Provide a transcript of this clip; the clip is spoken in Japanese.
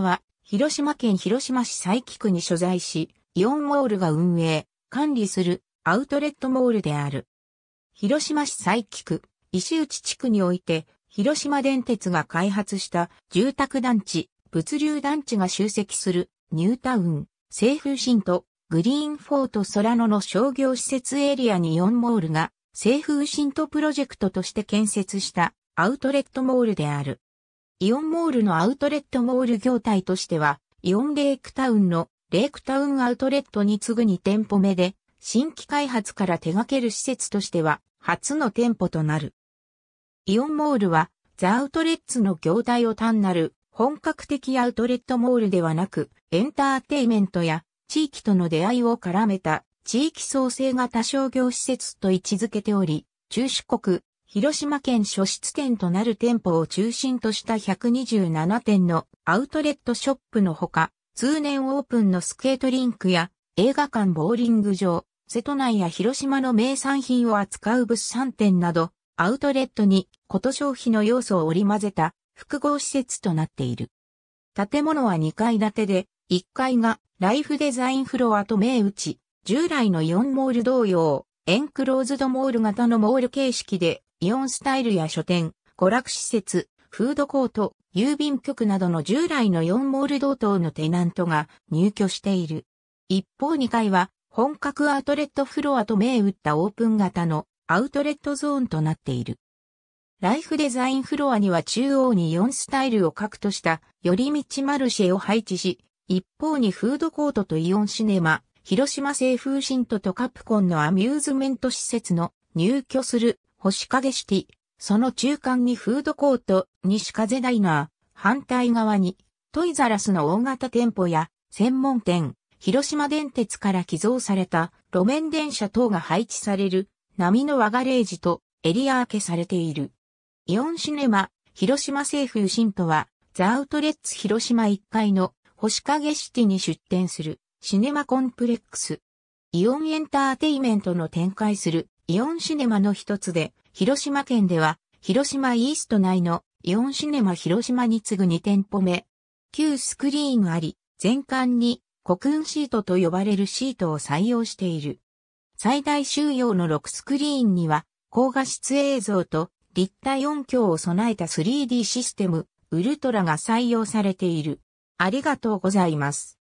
は、広島県広島市佐伯区に所在し、イオンモールが運営、管理するアウトレットモールである。広島市佐伯区、石内地区において、広島電鉄が開発した住宅団地、物流団地が集積するニュータウン、西風新都、グリーンフォート空野の商業施設エリアにイオンモールが西風新都プロジェクトとして建設したアウトレットモールである。イオンモールのアウトレットモール業態としては、イオンレイクタウンのレイクタウンアウトレットに次ぐ2店舗目で、新規開発から手掛ける施設としては、初の店舗となる。イオンモールは、ザ・アウトレッツの業態を単なる本格的アウトレットモールではなく、エンターテイメントや地域との出会いを絡めた地域創生型商業施設と位置づけており、中四国、広島県初出店となる店舗を中心とした127店のアウトレットショップのほか、通年オープンのスケートリンクや映画館ボーリング場、瀬戸内や広島の名産品を扱う物産店など、アウトレットにこと消費の要素を織り交ぜた複合施設となっている。建物は2階建てで、1階がライフデザインフロアと銘打ち、従来の4モール同様、エンクローズドモール型のモール形式でイオンスタイルや書店、娯楽施設、フードコート、郵便局などの従来の4モール同等のテナントが入居している。一方2階は本格アウトレットフロアと銘打ったオープン型のアウトレットゾーンとなっている。ライフデザインフロアには中央に4スタイルを核とした寄り道マルシェを配置し、一方にフードコートとイオンシネマ、広島製風ントとカプコンのアミューズメント施設の入居する星影シティ、その中間にフードコート、西風ダイナー、反対側に、トイザラスの大型店舗や、専門店、広島電鉄から寄贈された路面電車等が配置される波の和ガレージとエリア明けされている。イオンシネマ、広島政府新都は、ザ・アウトレッツ広島1階の星影シティに出店するシネマコンプレックス。イオンエンターテイメントの展開するイオンシネマの一つで、広島県では、広島イースト内のイオンシネマ広島に次ぐ2店舗目。旧スクリーンあり、全館にコクーンシートと呼ばれるシートを採用している。最大収容の6スクリーンには、高画質映像と立体音響を備えた 3D システム、ウルトラが採用されている。ありがとうございます。